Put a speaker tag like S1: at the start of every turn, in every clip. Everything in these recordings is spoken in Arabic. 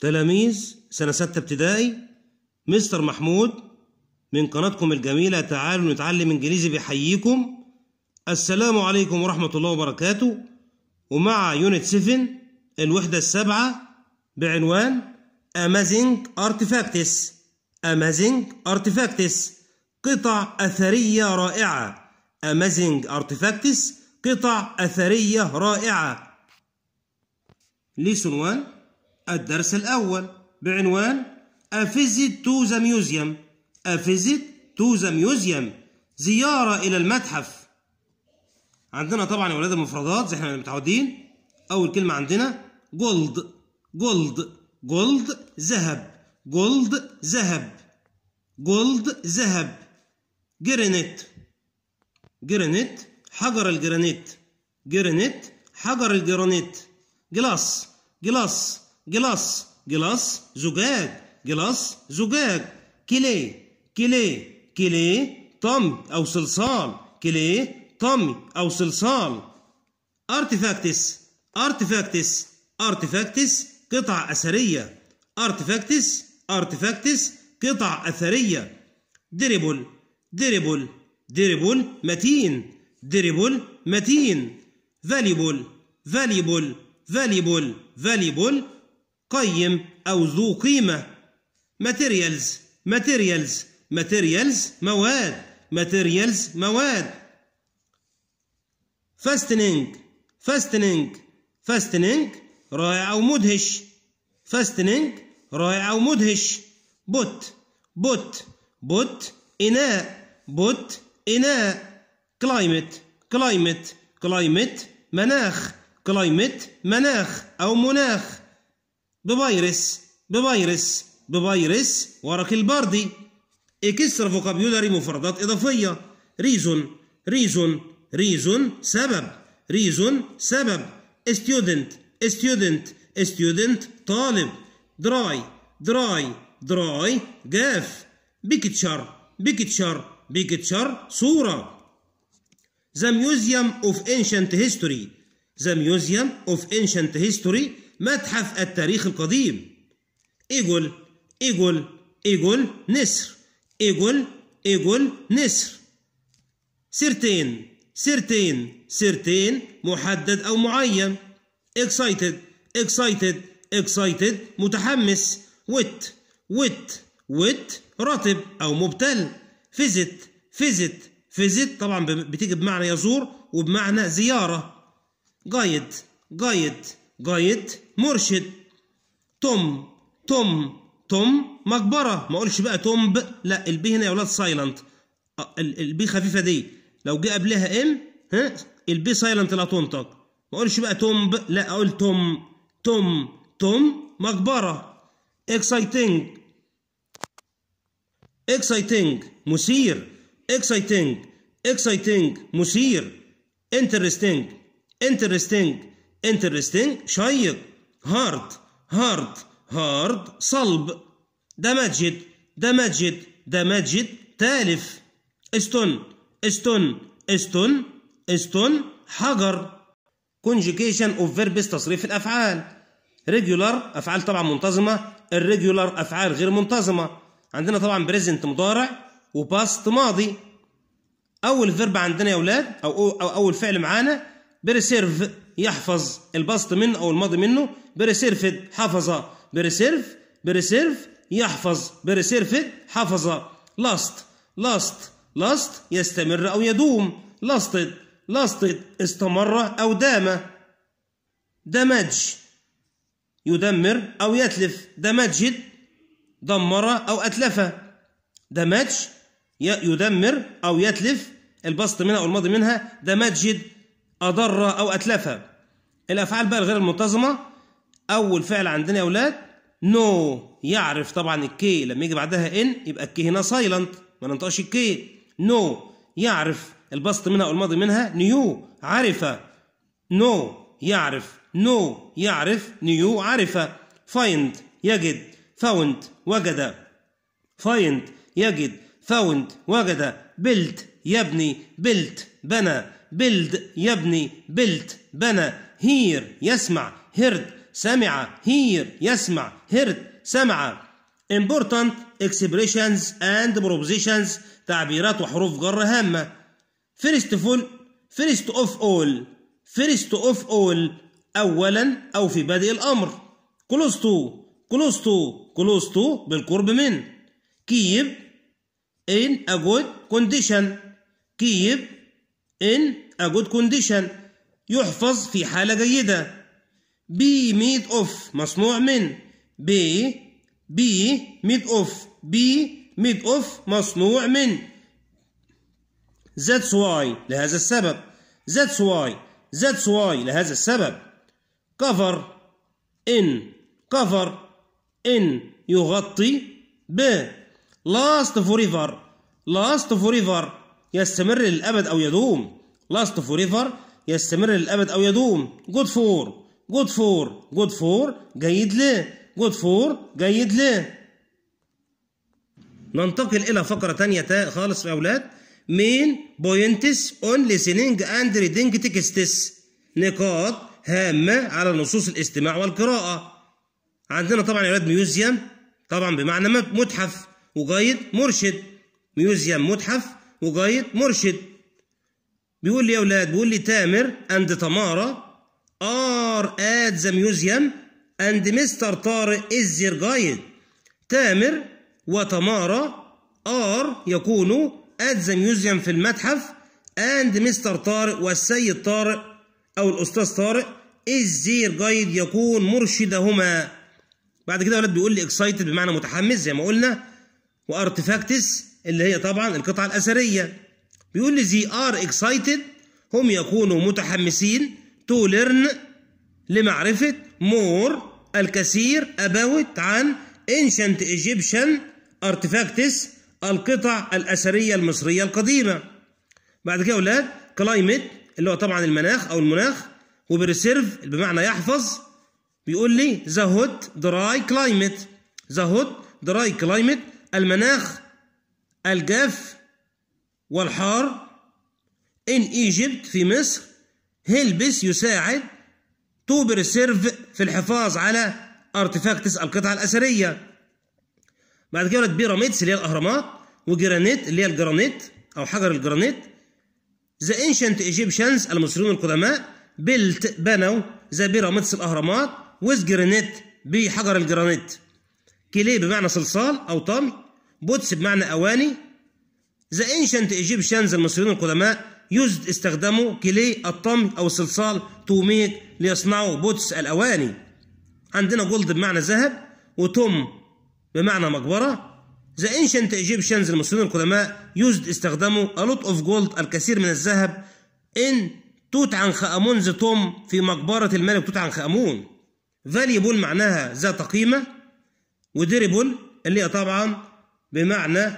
S1: تلاميذ سنة ستة ابتدائي مستر محمود من قناتكم الجميلة تعالوا نتعلم إنجليزي بيحييكم السلام عليكم ورحمة الله وبركاته ومع يونت 7 الوحدة السابعة بعنوان Amazing Artifacts Amazing Artifacts قطع أثرية رائعة Amazing Artifacts قطع أثرية رائعة Listen 1 الدرس الأول بعنوان A visit to the museum A visit to the museum زيارة إلى المتحف عندنا طبعا يا ولاد المفردات زي احنا متعودين أول كلمة عندنا جولد جولد جولد ذهب جولد ذهب جولد ذهب جرينيت جرينيت حجر الجرانيت جرينيت حجر الجرانيت جلاس جلاس جلاس جلاس زجاج جلاس زجاج كلي كلي كلي طمي أو صلصال كلي طمي أو صلصال ارتفاكتس ارتفاكتس ارتفاكتس قطع أثرية ارتفاكتس ارتفاكتس قطع أثرية دريبل دريبل دريبل متين دريبل متين فاليبل فاليبل فاليبل فاليبل قيم أو ذو قيمة materials materials materials مواد materials مواد fastening fastening fastening رائع أو مدهش fastening رائع أو مدهش بوت بوت بوت إناء بوت إناء climate climate climate مناخ climate مناخ أو مناخ بفيروس بفيروس بفيروس ورق الباردي اكسترا فوكابيولاري مفردات اضافيه ريزون ريزون ريزون سبب ريزون سبب ستودنت ستودنت ستودنت طالب دراي دراي دراي جاف بيكتشر بيكتشر بيكتشر صوره ذا ميوزيوم اوف انشنت هيستوري The Museum of Ancient History متحف التاريخ القديم ايجول ايجول ايجول نسر ايجول ايجول نسر سيرتين سيرتين سيرتين محدد أو معين إكسايتد إكسايتد إكسايتد متحمس ويت ويت ويت رطب أو مبتل فيزت فيزت فيزت طبعا بتيجي بمعنى يزور وبمعنى زيارة جايد جايد جايد مرشد توم توم توم مقبرة ما اقولش بقى تومب لا البي هنا يا ولاد سايلنت البي خفيفة دي لو جه قبلها ام ها البي سايلنت لا تنطق ما اقولش بقى تومب لا اقول توم توم توم مقبرة اكسايتنج اكسايتنج مثير اكسايتنج اكسايتنج مثير انترستنج انترستنج interesting شيق hard hard hard صلب damaged damaged damaged تالف استون استون استون استون حجر conjugation of verbs تصريف الافعال regular افعال طبعا منتظمه الريجولار افعال غير منتظمه عندنا طبعا بريزنت مضارع وباست ماضي اول فيرب عندنا يا اولاد او اول فعل معانا بريسيرف يحفظ البسط منه أو الماضي منه بريسيرفد حفظ بريسيرف بريسيرف يحفظ بريسيرفد حفظ لاست لاست لاست يستمر أو يدوم لاستد لاستد استمر أو دام دمج يدمر أو يتلف دمجد دمر أو أتلف دمج يدمر أو يتلف البسط منها أو الماضي منها دمجد أضر أو أتلف الأفعال بقى الغير المنتظمة أول فعل عندنا يا أولاد نو no. يعرف طبعا الكي لما يجي بعدها إن يبقى الكي هنا سايلنت ما ننطقش الكي نو no. يعرف البسط منها أو الماضي منها نيو عرف نو no. يعرف نو no. يعرف نيو عرف فايند يجد فاوند وجد فايند يجد فاوند وجد بلت يبني بلت بنى بلد يبني بلت بنى هير يسمع هرد سمع هير يسمع هرد سمع important expressions and propositions تعبيرات وحروف جر هامة first all first of all first of all أولا أو في بادئ الأمر close to close to close to بالقرب من keep in a good condition keep in a good condition يحفظ في حالة جيدة be made of مصنوع من be be made of be made of مصنوع من that's why لهذا السبب that's why that's why لهذا السبب cover in cover in يغطي ب last forever last forever يستمر للأبد أو يدوم last forever يستمر للأبد أو يدوم good for good for good for جيد له good for جيد له ننتقل إلى فقرة تانية خالص يا أولاد مين بوينتس اون listening اند reading تكستس نقاط هامة على نصوص الاستماع والقراءة عندنا طبعا يا أولاد ميوزيوم طبعا بمعنى متحف وجايد مرشد ميوزيوم متحف وجايد مرشد بيقول لي يا اولاد بيقول لي تامر اند تمارا ار ات ذا ميوزيوم اند مستر طارق از يور جايد تامر وتمارا ار يكونوا ات ذا ميوزيوم في المتحف اند مستر طارق والسيد طارق او الاستاذ طارق از يور جايد يكون مرشدهما بعد كده يا ولاد بيقول لي اكسايتد بمعنى متحمس زي ما قلنا وارتفاكتس اللي هي طبعا القطعة الأثرية بيقول لي they are excited هم يكونوا متحمسين to learn لمعرفة مور الكثير أباوت عن انشنت Egyptian ارتفاكتس القطع الأثرية المصرية القديمة بعد كده أولاد كلايمت اللي هو طبعا المناخ أو المناخ وبريسيرف بمعنى يحفظ بيقول لي ذا هوت دراي كلايمت ذا هوت دراي كلايمت المناخ الجاف والحار إن إيجيبت في مصر هيلبس يساعد تو بريسيرف في الحفاظ على ارتفاكتس القطع الأثرية بعد كده بيراميدس اللي هي الأهرامات وجرانيت اللي هي الجرانيت أو حجر الجرانيت ذا انشنت ايجيبشنز المصريون القدماء بلت بنوا ذا بيراميدس الأهرامات وذ جرانيت بحجر الجرانيت كليه بمعنى صلصال أو طل بوتس بمعنى أواني The ancient Egyptians المصريين القدماء يوزد استخدموا كلي الطمي أو الصلصال توميت ليصنعوا بوتس الأواني عندنا جولد بمعنى ذهب وتوم بمعنى مقبرة The ancient Egyptians المصريين القدماء يوزد استخدموا a lot of gold الكثير من الذهب ان توت عنخ آمون ذا توم في مقبرة الملك توت عنخ آمون فاليبول معناها ذات قيمة وديريبل اللي هي طبعا بمعنى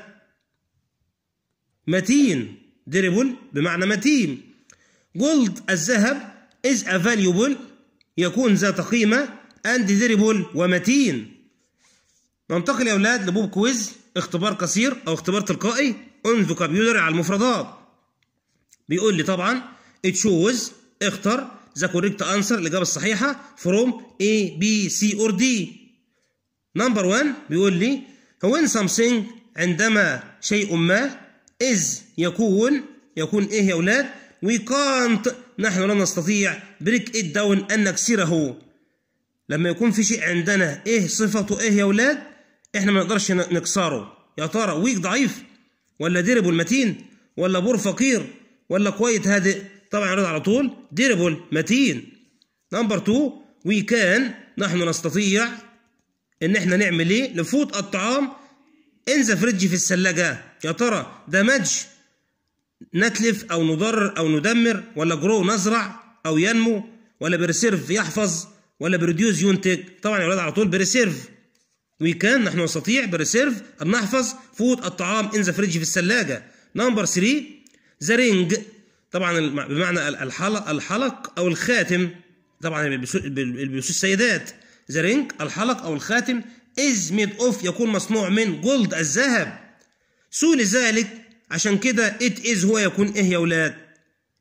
S1: متين durable بمعنى متين جولد الذهب از افاليوبل يكون ذات قيمة اند durable ومتين ننتقل يا أولاد لبوب كويز اختبار قصير أو اختبار تلقائي on vocabulary على المفردات بيقول لي طبعا تشوز اختر ذا كوريكت انسر الإجابة الصحيحة فروم اي بي سي اور دي نمبر 1 بيقول لي فوين something عندما شيء ما is يكون يكون إيه يا أولاد we can't نحن لا نستطيع break it down أن نكسره لما يكون في شيء عندنا إيه صفته إيه يا أولاد إحنا ما نقدرش نكسره يا ترى ويك ضعيف ولا ديربل متين ولا بور فقير ولا كويت هادئ طبعا على طول ديربل متين نمبر 2 وي كان نحن نستطيع ان احنا نعمل ايه نفوت الطعام انزا فريدج في الثلاجه يا ترى ده مدج نتلف او نضرر او ندمر ولا جرو نزرع او ينمو ولا بريسيرف يحفظ ولا بريديوز ينتج طبعا يا اولاد على طول بريسيرف وي كان نحن نستطيع بريسيرف ان نحفظ فوت الطعام ان ذا فريدج في الثلاجه نمبر 3 ذا رينج طبعا بمعنى الحلق الحلق او الخاتم طبعا بيلبسوه السيدات ذا رينج الحلق أو الخاتم is made of يكون مصنوع من جولد الذهب سو لذلك عشان كده it is هو يكون إيه يا ولاد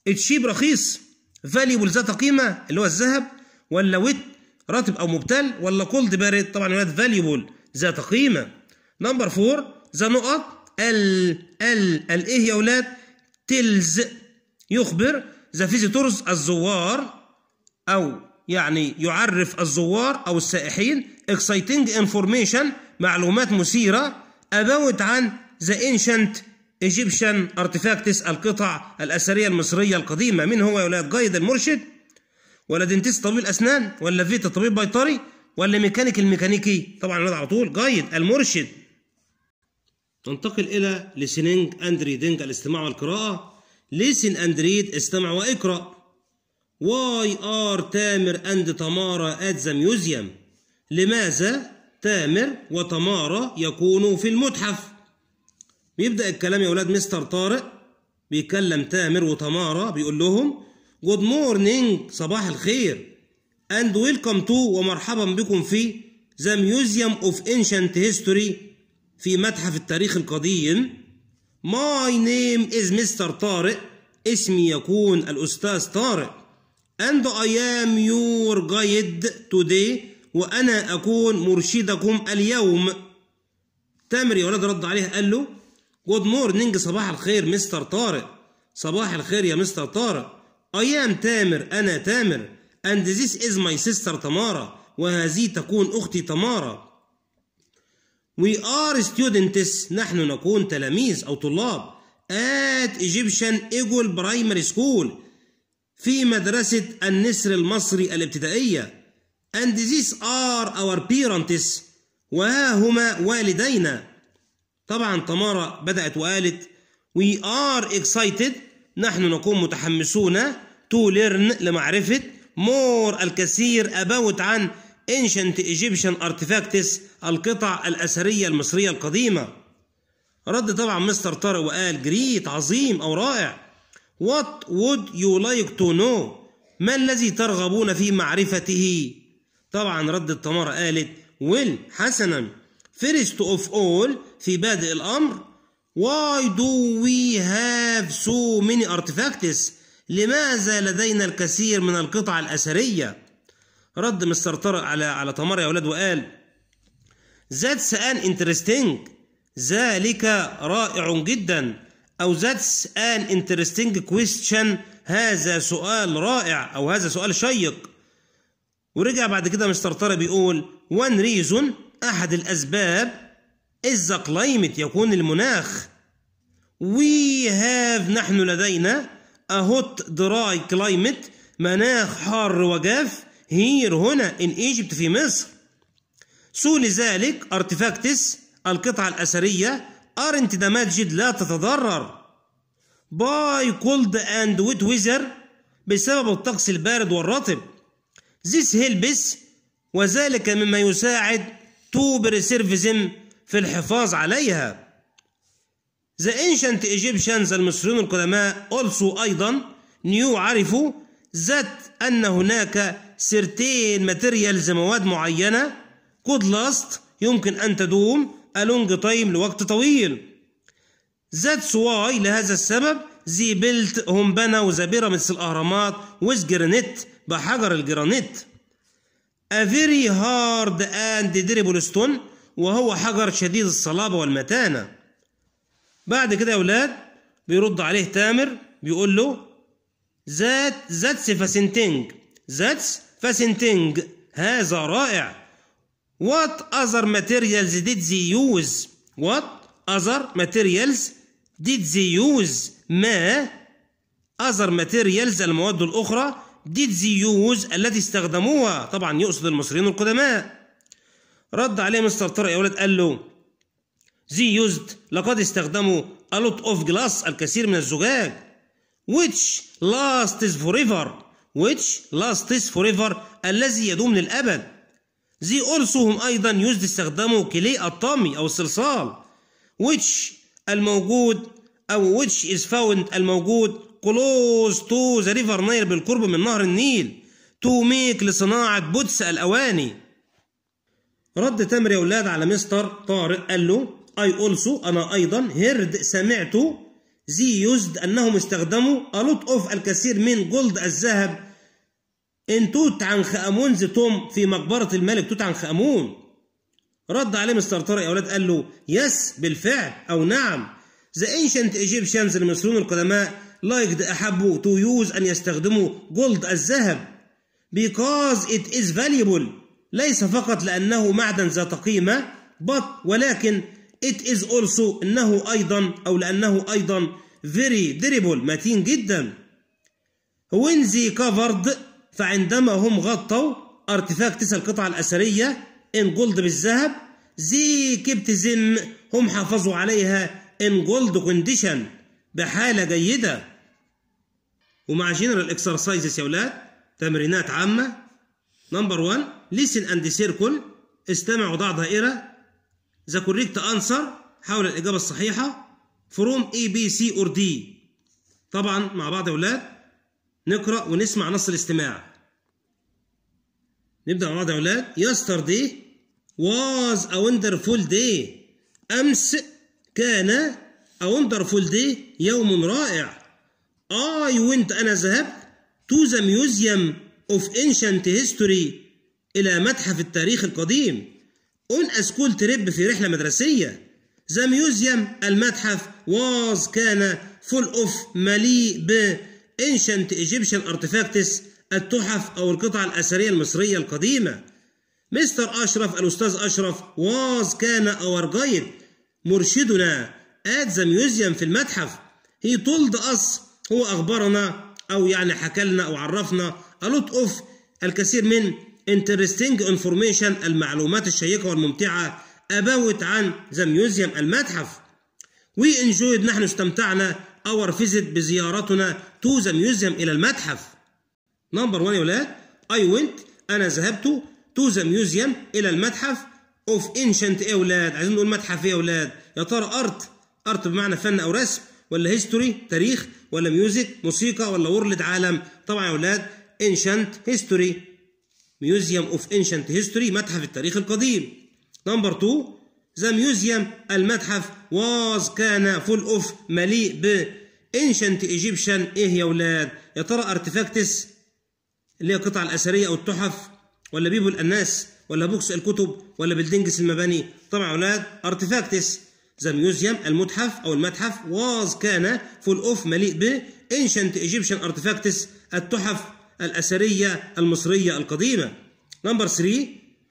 S1: الشيب رخيص valuable ذات قيمة اللي هو الذهب ولا ويت راتب أو مبتل ولا كولد بارد طبعا يا اولاد valuable ذات قيمة نمبر 4 ذا نقط ال ال ال إيه يا ولاد تلز يخبر ذا فيزيتورز الزوار أو يعني يعرف الزوار أو السائحين اكسايتنج انفورميشن معلومات مثيرة اباوت عن ذا انشنت ايجيبشن ارتيفاكتس القطع الأثرية المصرية القديمة من هو يا ولاد جايد المرشد ولا دنتيست طبيب الأسنان ولا فيتا طبيب بيطري ولا ميكانيك الميكانيكي طبعا على طول جايد المرشد ننتقل إلى listening اندري دينج الاستماع والقراءة لسن اندريد استمع واقرأ واي ار تامر اند تمارا ات ذا ميوزيوم لماذا تامر وتمارا يكونوا في المتحف بيبدا الكلام يا اولاد مستر طارق بيكلم تامر وتمارا بيقول لهم جود مورنينج صباح الخير اند ويلكم تو ومرحبا بكم في ذا ميوزيوم اوف انشنت هيستوري في متحف التاريخ القديم ماي نيم از مستر طارق اسمي يكون الاستاذ طارق and I am your guide today وأنا أكون مرشدكم اليوم تامر يا ولاد رد عليها قال له جود مورنينج صباح الخير مستر طارق صباح الخير يا مستر طارق I am تامر أنا تامر and this is my sister تمارا وهذه تكون أختي تمارا We are students نحن نكون تلاميذ أو طلاب at Egyptian Eagle Primary School في مدرسة النسر المصري الابتدائية and these are our parents وها هما والدينا طبعا تمارا بدأت وقالت we are excited نحن نكون متحمسون to learn لمعرفة more الكثير about عن ancient Egyptian artifacts القطع الأثرية المصرية القديمة رد طبعا مستر طارق وقال جريت عظيم أو رائع What would you like to know ما الذي ترغبون في معرفته طبعا رد التمارة قالت Well حسنا first of all في بادئ الأمر why do we have so many artifacts لماذا لدينا الكثير من القطع الأثرية رد مستر طارق على على تمارة يا أولاد وقال that's an interesting ذلك رائع جدا أو that's an interesting question هذا سؤال رائع أو هذا سؤال شيق ورجع بعد كده مستر طارق بيقول one reason أحد الأسباب is the climate يكون المناخ we have نحن لدينا a hot dry climate مناخ حار وجاف هير هنا in Egypt في مصر سو لذلك ارتفاكتس القطعة الأثرية aren't the masjid لا تتضرر by cold and wet weather بسبب الطقس البارد والرطب this helps وذلك مما يساعد to preserve them في الحفاظ عليها The ancient Egyptians المصريون القدماء also أيضا knew عرفوا that أن هناك certain materials مواد معينة could last يمكن أن تدوم a long time لوقت طويل That's why لهذا السبب they built هم بنوا the pyramids الأهرامات with granite بحجر الجرانيت A very hard and durable stone وهو حجر شديد الصلابة والمتانة بعد كده يا أولاد بيرد عليه تامر بيقول له that that's fascinating that's fascinating هذا رائع What other materials did they use? What other materials did they use? ما other materials المواد الأخرى did they use التي استخدموها طبعا يقصد المصريين القدماء رد عليه مستر طارق يا ولد قال له they used لقد استخدموا a lot of glass الكثير من الزجاج which lasts forever which lasts forever الذي يدوم للأبد زي also هم أيضا used استخدموا كلي الطامي أو الصلصال which الموجود أو which is found الموجود close to the river Nile بالقرب من نهر النيل to make لصناعة بوتس الأواني رد تامر يا ولاد على مستر طارق قال له I also أنا أيضا heard سمعت زي used أنهم استخدموا a lot of الكثير من جولد الذهب إن توت عنخ آمون توم في مقبرة الملك توت عنخ آمون رد عليه مستر طارق يا أولاد قال له يس بالفعل أو نعم The ancient Egyptians المصريون القدماء liked أحبوا تو يوز أن يستخدموا جولد الذهب because it is valuable ليس فقط لأنه معدن ذات قيمة but ولكن it is also أنه أيضا أو لأنه أيضا very durable متين جدا when they covered فعندما هم غطوا تسع القطع الأثرية إن جولد بالذهب زي كبتزم هم حافظوا عليها إن جولد كونديشن بحالة جيدة ومع جنرال اكسرسايزز يا ولاد تمرينات عامة نمبر 1 ليسن اند سيركل استمع وضع دائرة ذا كوريكت انسر حول الإجابة الصحيحة فروم اي بي سي اور دي طبعا مع بعض يا ولاد نقرأ ونسمع نص الاستماع نبدأ مع بعض يا أولاد yesterday was a wonderful day أمس كان a wonderful day يوم رائع I went أنا ذهبت to the museum of ancient history إلى متحف التاريخ القديم on a school trip في رحلة مدرسية The museum المتحف was كان full of مليء ب ancient Egyptian artifacts التحف أو القطع الأثرية المصرية القديمة مستر أشرف الأستاذ أشرف واز كان اور جايد مرشدنا at the museum في المتحف he told us هو أخبرنا أو يعني حكى لنا أو عرفنا a lot of الكثير من interesting information المعلومات الشيقة والممتعة about عن the museum المتحف we enjoyed نحن استمتعنا our visit بزيارتنا to the museum إلى المتحف نمبر 1 يا ولاد اي ونت انا ذهبت تو ذا ميوزيوم الى المتحف اوف انشنت ايه يا ولاد عايزين نقول متحف ايه يا ولاد يا ترى ارت ارت بمعنى فن او رسم ولا هيستوري تاريخ ولا ميوزك موسيقى ولا ورلد عالم طبعا يا ولاد انشنت هيستوري ميوزيوم اوف انشنت هيستوري متحف التاريخ القديم نمبر 2 ذا ميوزيوم المتحف واز كان فول اوف مليء ب انشنت ايجيبشن ايه يا ولاد يا ترى ارتفاكتس اللي هي القطع الاثريه او التحف ولا بيبل الناس ولا بوكس الكتب ولا بلدنجس المباني طبعا اولاد ارتفاكتس ذا ميوزيوم المتحف او المتحف واز كان فول اوف مليء ب انشنت ايجيبشن ارتفاكتس التحف الاثريه المصريه القديمه نمبر 3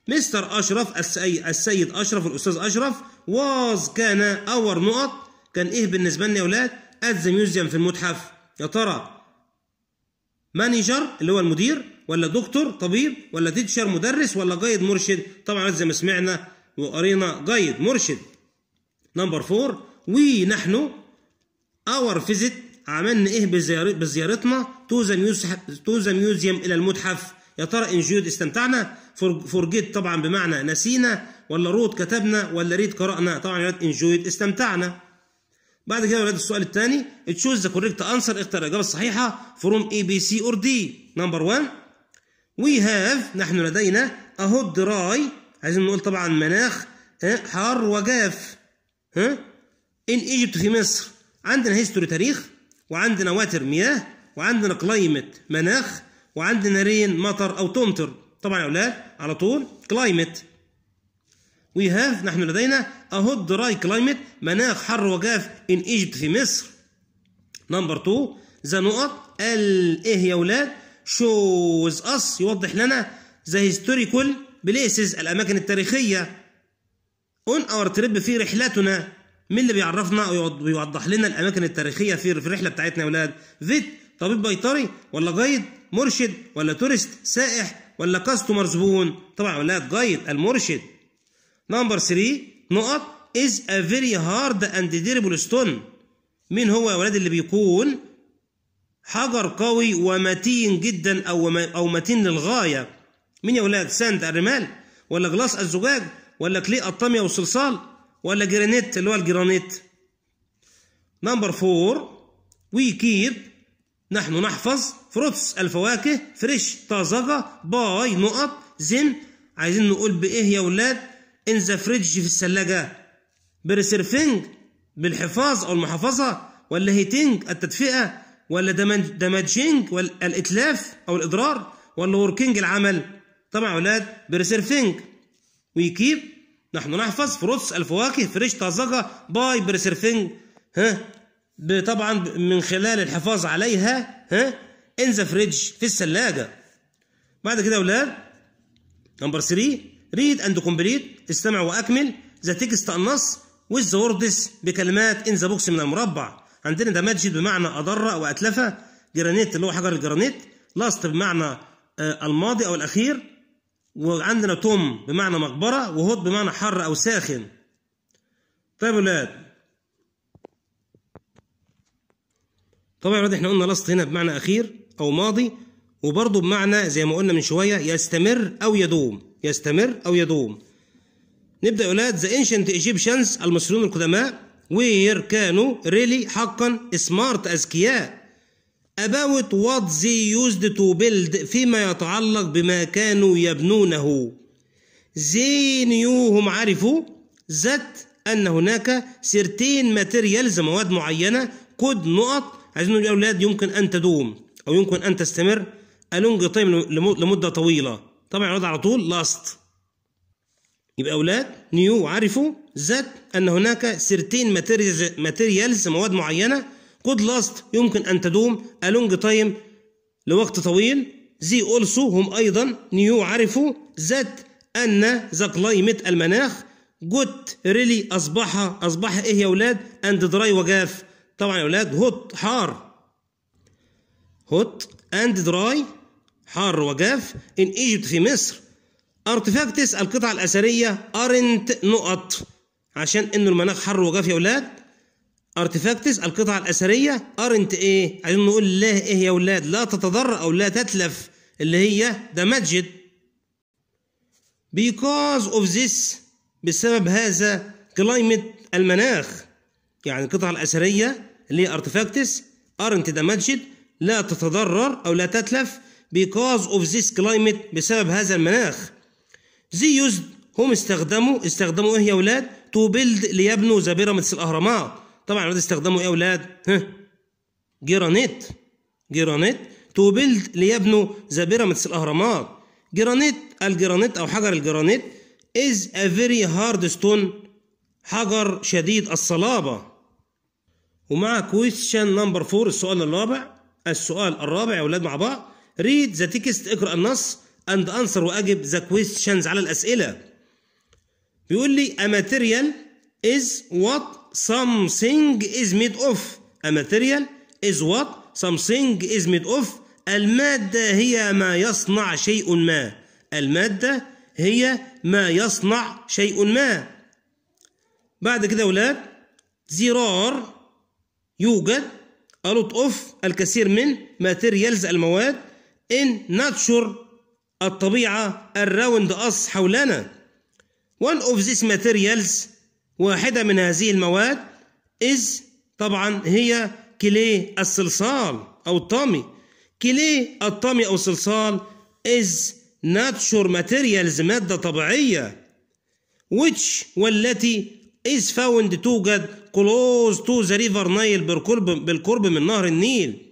S1: مستر اشرف السيد, السيد اشرف الاستاذ اشرف واز كان اور نقط كان ايه بالنسبه لنا يا اولاد ات ذا ميوزيوم في المتحف يا ترى مانجر اللي هو المدير ولا دكتور طبيب ولا تيتشر مدرس ولا جايد مرشد طبعا زي ما سمعنا وقرينا جايد مرشد نمبر فور وي نحن اور فيزيت عملنا ايه بزيارتنا تو ذا تو ذا ميوزيوم الى المتحف يا ترى انجيود استمتعنا فورجيت طبعا بمعنى نسينا ولا روت كتبنا ولا ريد قرانا طبعا انجود استمتعنا بعد كده يا ولاد السؤال الثاني تشوز ذا كوريكت انسر اختار الاجابه الصحيحه فروم اي بي سي اور دي نمبر 1 وي هاف نحن لدينا اهو دراي عايزين نقول طبعا مناخ إيه، حار وجاف ها ان ايجيبت في مصر عندنا هيستوري تاريخ وعندنا واتر مياه وعندنا كلايمت مناخ وعندنا رين مطر او تمطر طبعا يا اولاد على طول كلايمت وي هاف نحن لدينا أهوت دراي كلايمت مناخ حر وجاف إن إيجيبت في مصر نمبر 2 ذا نقط قال إيه يا ولاد شوز أس يوضح لنا ذا هيستوريكال بليسز الأماكن التاريخية اون اور تريب في رحلتنا مين اللي بيعرفنا ويوضح لنا الاماكن التاريخيه في الرحله بتاعتنا يا ولاد فيت طبيب بيطري ولا جايد مرشد ولا تورست سائح ولا كاستمر زبون طبعا يا ولاد جايد المرشد نمبر 3 نقط is a very hard and ديربل stone مين هو يا ولاد اللي بيكون حجر قوي ومتين جدا او او متين للغايه مين يا ولاد ساند الرمال ولا جلاس الزجاج ولا كلي الطاميه والصلصال ولا جرانيت اللي هو الجرانيت نمبر 4 وي كيب نحن نحفظ فروتس الفواكه فريش طازجه باي نقط زن عايزين نقول بايه يا ولاد ان ذا فريدج في الثلاجه بريسيرفنج بالحفاظ او المحافظه ولا هيتنج التدفئه ولا دامجينج الاتلاف او الاضرار ولا وركينج العمل طبعا يا اولاد بريسيرفنج كيب نحن نحفظ فروتس الفواكه فريش طازجه باي بريسيرفنج ها طبعا من خلال الحفاظ عليها ها ان ذا فريدج في الثلاجه بعد كده يا اولاد نمبر 3 ريد اند كومبليت استمع واكمل ذا تكست النص وذ words بكلمات ان ذا بوكس من المربع عندنا ماجد بمعنى اضر او اتلف جرانيت اللي هو حجر الجرانيت لاست بمعنى آه، الماضي او الاخير وعندنا توم بمعنى مقبره وهوت بمعنى حر او ساخن طيب يا اولاد طبعا يا احنا قلنا لاست هنا بمعنى اخير او ماضي وبرضه بمعنى زي ما قلنا من شويه يستمر او يدوم يستمر أو يدوم نبدأ أولاد The ancient Egyptians المصريون القدماء وير كانوا ريلي حقا سمارت أذكياء about what they used to build فيما يتعلق بما كانوا يبنونه زي نيو هم عرفوا ذات أن هناك سيرتين ماتيريالز مواد معينة كود نقط عايزين نقول يا أولاد يمكن أن تدوم أو يمكن أن تستمر ألونج تايم طيب لمدة طويلة طبعا يعود على طول لاست يبقى أولاد نيو عرفوا ذات أن هناك سيرتين ماتيريالز مواد معينة قد لاست يمكن أن تدوم ألونج تايم لوقت طويل زي أولسو هم أيضا نيو عرفوا ذات أن ذا كلايمت المناخ جوت ريلي أصبح أصبح إيه يا أولاد أند دراي وجاف طبعا يا أولاد هوت حار هوت أند دراي حار وجاف إن إيجيبت في مصر أرتفاكتس القطع الأثرية أرنت نقط عشان إنه المناخ حر وجاف يا ولاد أرتفاكتس القطع الأثرية أرنت إيه؟ عايزين نقول لا إيه يا ولاد يعني لا تتضرر أو لا تتلف اللي هي دمجت بيكوز اوف ذس بسبب هذا كلايمت المناخ يعني القطع الأثرية اللي هي أرتفاكتس أرنت دمجت لا تتضرر أو لا تتلف because of this climate بسبب هذا المناخ they used هم استخدموا استخدموا ايه يا اولاد to build ليبنوا ذا بيراميدز الاهرامات طبعا الولاد استخدموا ايه يا اولاد ها جرانيت جرانيت to build ليبنوا ذا بيراميدز الاهرامات جرانيت الجرانيت او حجر الجرانيت is a very hard stone حجر شديد الصلابة ومع question number 4 السؤال الرابع السؤال الرابع يا أولاد مع بعض read the text اقرأ النص and answer وأجب the questions على الأسئلة بيقول لي a material is what something is made of a material is what something is made of المادة هي ما يصنع شيء ما المادة هي ما يصنع شيء ما بعد كده ولاد زرار يوجد a lot of الكثير من materials المواد إن nature الطبيعة الراوند us حولنا one of these materials واحدة من هذه المواد is طبعا هي كليه الصلصال أو الطامي كليه الطامي أو الصلصال is nature materials مادة طبيعية which والتي is found توجد close to the river Nile بالقرب من نهر النيل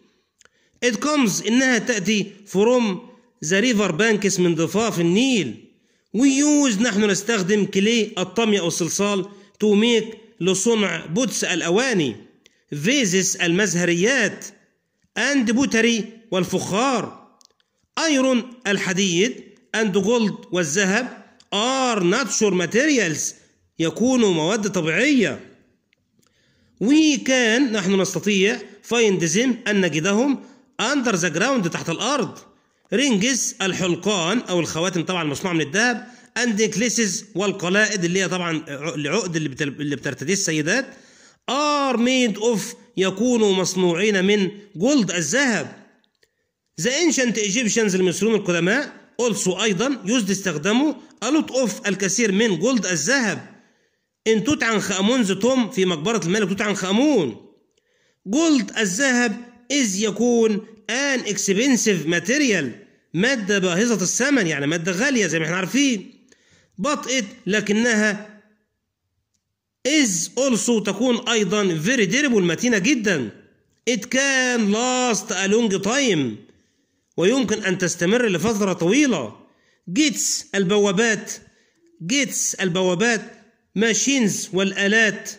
S1: It comes إنها تأتي from the river banks من ضفاف النيل. We use نحن نستخدم كلي الطمي أو الصلصال to make لصنع بوتس الأواني. فيزس المزهريات. And بوتري والفخار. Iron الحديد and gold والذهب are natural materials يكونوا مواد طبيعية. We can نحن نستطيع find them أن نجدهم اندر ذا جراوند تحت الارض رينجز الحلقان او الخواتم طبعا المصنوعه من الذهب اند كليسز والقلائد اللي هي طبعا العقد اللي, بترتديه السيدات ار ميد اوف يكونوا مصنوعين من جولد الذهب ذا انشنت ايجيبشنز المصريون القدماء اولسو ايضا يوزد استخدموا الوت اوف الكثير من جولد الذهب ان توت عنخ امون توم في مقبره الملك توت عنخ امون جولد الذهب إذ يكون an expensive material مادة باهظة الثمن يعني مادة غالية زي ما احنا عارفين بطئت لكنها إذ also تكون أيضا very durable متينة جدا it can last a long time ويمكن أن تستمر لفترة طويلة gates البوابات gates البوابات machines والآلات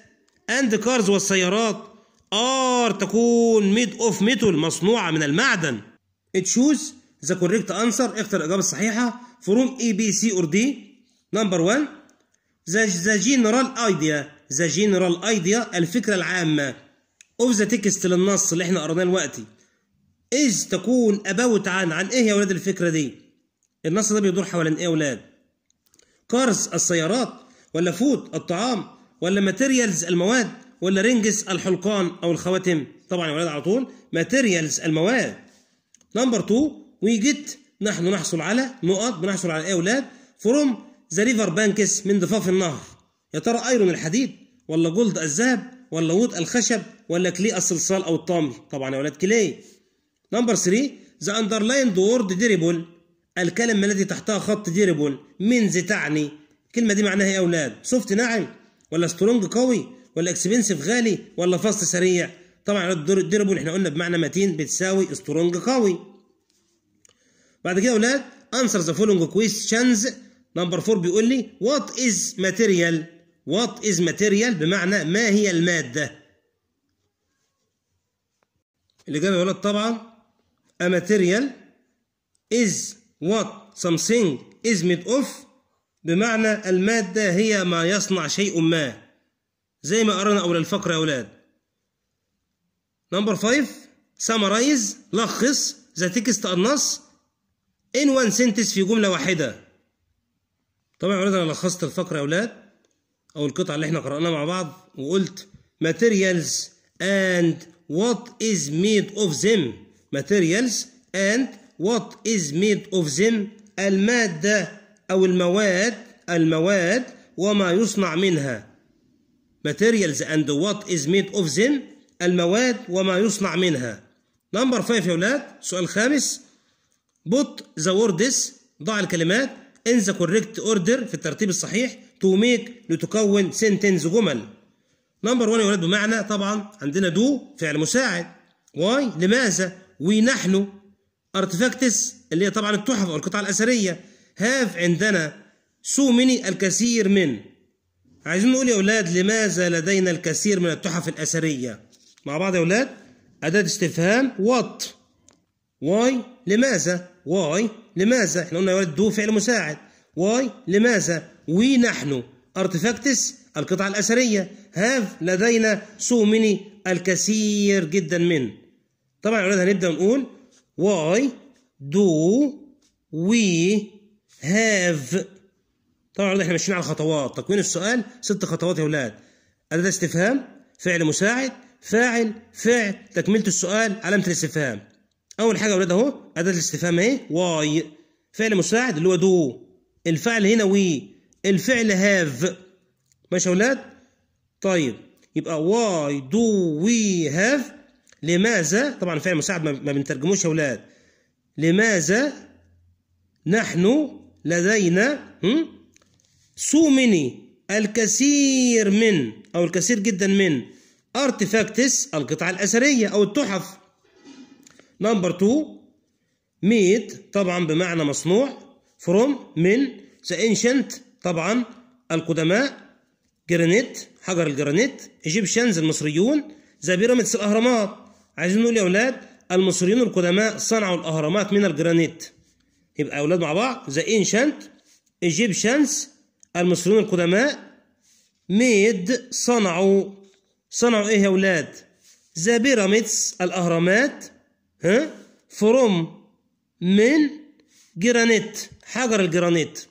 S1: and cars والسيارات ار تكون ميد اوف ميتال مصنوعه من المعدن تشوز ذا كوريكت انسر اختر الاجابه الصحيحه فروم اي بي سي اور دي نمبر 1 ذا جنرال ايديا ذا جنرال ايديا الفكره العامه اوف ذا تكست للنص اللي احنا قريناه دلوقتي از تكون اباوت عن عن ايه يا ولاد الفكره دي النص ده بيدور حوالين ايه يا ولاد كارز السيارات ولا فود الطعام ولا ماتيريالز المواد ولا رنجس الحلقان او الخواتم طبعا يا ولاد على طول ماتيريالز المواد نمبر 2 وي جيت نحن نحصل على نقط بنحصل على ايه يا ولاد فروم ذا ريفر بانكس من ضفاف النهر يا ترى ايرون الحديد ولا جولد الذهب ولا وود الخشب ولا كلي الصلصال او الطمر طبعا يا ولاد كلي نمبر 3 ذا اندرلايند وورد ديريبل الكلمه التي تحتها خط ديريبل منز تعني الكلمه دي معناها ايه يا اولاد سوفت ناعم ولا سترونج قوي ولا اكسبنسيف غالي ولا فاست سريع طبعا الديربل احنا قلنا بمعنى متين بتساوي سترونج قوي بعد كده يا اولاد انسر ذا فولونج كويستشنز نمبر 4 بيقول لي وات از ماتيريال وات از ماتيريال بمعنى ما هي الماده الاجابه يا اولاد طبعا a material is what something is made of بمعنى الماده هي ما يصنع شيء ما زي ما قرانا اول الفقرة يا أولاد نمبر 5 سامرايز لخص ذا تكست النص ان وان سنتس في جملة واحدة طبعا يا أولاد أنا لخصت الفقرة يا أولاد أو القطعة اللي احنا قرأناها مع بعض وقلت materials and what is made of them materials and what is made of them المادة أو المواد المواد وما يصنع منها materials and what is made of them المواد وما يصنع منها نمبر 5 يا ولاد سؤال خامس put the words ضع الكلمات in the correct order في الترتيب الصحيح to make لتكون sentence جمل نمبر 1 يا ولاد بمعنى طبعا عندنا دو فعل مساعد واي لماذا ونحن ارتفاكتس اللي هي طبعا التحف او القطع الاثريه هاف عندنا سو ميني الكثير من عايزين نقول يا أولاد لماذا لدينا الكثير من التحف الأثرية مع بعض يا أولاد أداة استفهام وات واي لماذا واي لماذا احنا قلنا يا أولاد دو فعل مساعد واي لماذا وي نحن ارتفاكتس القطعة الأثرية هاف لدينا سو ميني الكثير جدا من طبعا يا أولاد هنبدأ نقول واي دو وي هاف طبعا احنا ماشيين على خطوات تكوين السؤال ست خطوات يا ولاد أداة استفهام فعل مساعد فاعل فعل تكملة السؤال علامة الاستفهام أول حاجة يا ولاد أهو أداة الاستفهام أهي واي فعل مساعد اللي هو دو الفعل هنا وي الفعل هاف ماشي يا ولاد طيب يبقى واي دو وي هاف لماذا طبعا فعل مساعد ما بنترجموش يا ولاد لماذا نحن لدينا هم so many الكثير من أو الكثير جدا من ارتفاكتس القطع الأثرية أو التحف نمبر 2 ميد طبعا بمعنى مصنوع فروم من ذا انشنت طبعا القدماء جرانيت حجر الجرانيت ايجيبشنز المصريون ذا بيراميدز الاهرامات عايزين نقول يا اولاد المصريون القدماء صنعوا الاهرامات من الجرانيت يبقى اولاد مع بعض ذا انشنت ايجيبشنز المصريون القدماء ميد صنعوا صنعوا ايه يا اولاد؟ ذا بيراميدز الاهرامات ها فروم من جرانيت حجر الجرانيت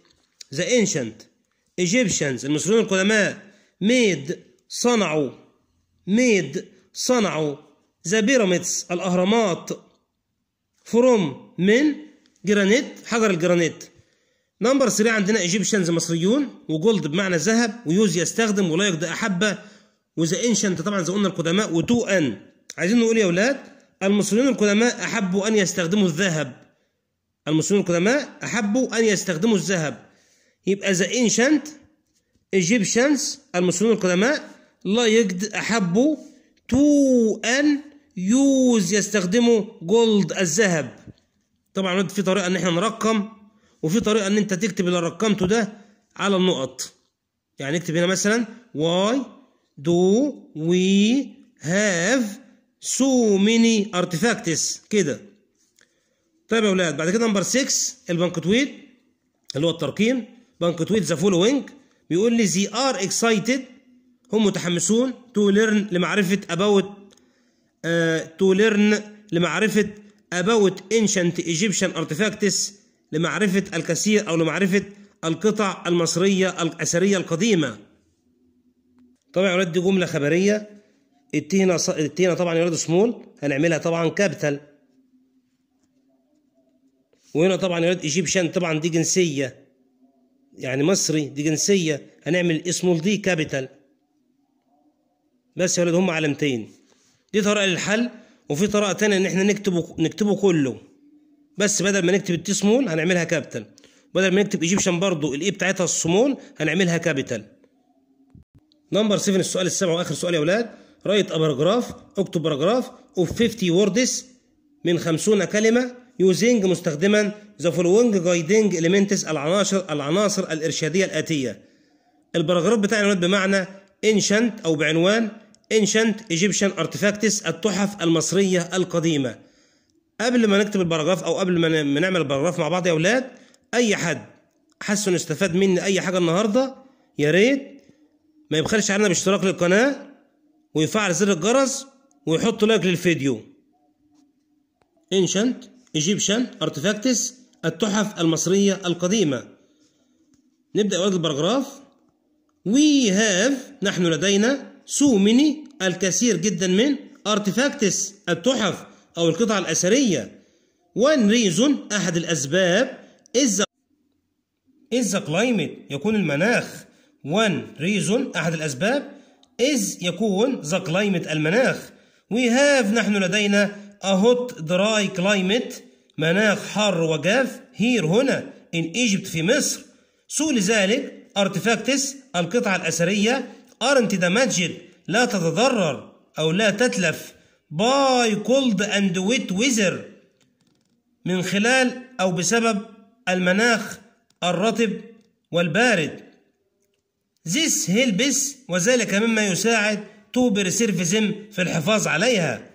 S1: ذا انشنت ايجيبشنز المصريون القدماء ميد صنعوا ميد صنعوا ذا بيراميدز الاهرامات فروم من جرانيت حجر الجرانيت نمبر 3 عندنا ايجيبشنز مصريون وجولد بمعنى ذهب ويوز يستخدم ولا يقضي احبه وذا انشنت طبعا زي قلنا القدماء وتو ان عايزين نقول يا اولاد المصريون القدماء احبوا ان يستخدموا الذهب المصريون القدماء احبوا ان يستخدموا الذهب يبقى ذا انشنت ايجيبشنز المصريون القدماء لا يقد احبوا تو ان يوز يستخدموا جولد الذهب طبعا في طريقه ان احنا نرقم وفي طريقه ان انت تكتب اللي رقمته ده على النقط يعني اكتب هنا مثلا واي دو وي هاف سو ميني ارتفاكتس كده طيب يا اولاد بعد كده نمبر 6 تويت اللي هو الترقيم تويت ذا فولوينج بيقول لي زي ار اكسايتد هم متحمسون تو ليرن لمعرفه اباوت تو ليرن لمعرفه اباوت انشنت ايجيبشن ارتفاكتس لمعرفة الكثير أو لمعرفة القطع المصرية الأثرية القديمة طبعا يا ولاد دي جملة خبرية التهنة التهنة طبعا يا ولاد سمول هنعملها طبعا كابيتال وهنا طبعا يا ولاد ايجيبشن طبعا دي جنسية يعني مصري دي جنسية هنعمل سمول دي كابيتال بس يا ولاد هم علامتين دي طريقة للحل وفي طريقة تانية إن إحنا نكتبه نكتبه كله بس بدل ما نكتب التي سمول هنعملها كابيتال بدل ما نكتب ايجيبشن برضو الاي بتاعتها السمول هنعملها كابيتال نمبر 7 السؤال السابع واخر سؤال يا اولاد رايت باراجراف اكتب باراجراف اوف 50 ووردز من 50 كلمه يوزنج مستخدما ذا فولوينج جايدنج اليمنتس العناصر العناصر الارشاديه الاتيه الباراجراف بتاعنا يا اولاد بمعنى انشنت او بعنوان انشنت ايجيبشن ارتفاكتس التحف المصريه القديمه قبل ما نكتب البراجراف او قبل ما نعمل البراجراف مع بعض يا اولاد اي حد حاسس انه استفاد مني اي حاجه النهارده يا ريت ما يبخلش علينا باشتراك للقناه ويفعل زر الجرس ويحط لايك للفيديو انشنت ايجيبشن ارتفاكتس التحف المصريه القديمه نبدا اولاد البراجراف وي هاف نحن لدينا سو ميني الكثير جدا من ارتفاكتس التحف أو القطع الأثرية one reason أحد الأسباب is the, كلايمت climate يكون المناخ وان ريزون أحد الأسباب is يكون ذا كلايمت المناخ we have نحن لدينا a hot dry climate مناخ حار وجاف here هنا in Egypt في مصر سوء لذلك أرتفاكتس القطع الأثرية aren't damaged لا تتضرر أو لا تتلف باي كولد اند ويت ويزر من خلال او بسبب المناخ الرطب والبارد This helps وذلك مما يساعد to بريسيرفيزم في الحفاظ عليها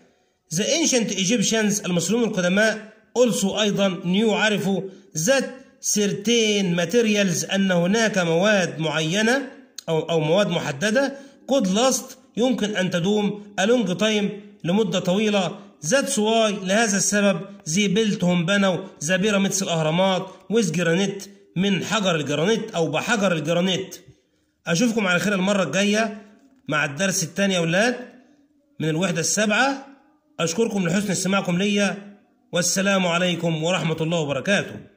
S1: The ancient Egyptians المصريون القدماء also أيضا knew عرفوا that certain materials أن هناك مواد معينة أو أو مواد محددة could last يمكن أن تدوم a long time لمدة طويلة زاد سواي لهذا السبب زي بلتهم بنوا ذا بيراميدس الأهرامات وز جرانيت من حجر الجرانيت أو بحجر الجرانيت أشوفكم على خير المرة الجاية مع الدرس الثاني يا أولاد من الوحدة السابعة أشكركم لحسن استماعكم ليا والسلام عليكم ورحمة الله وبركاته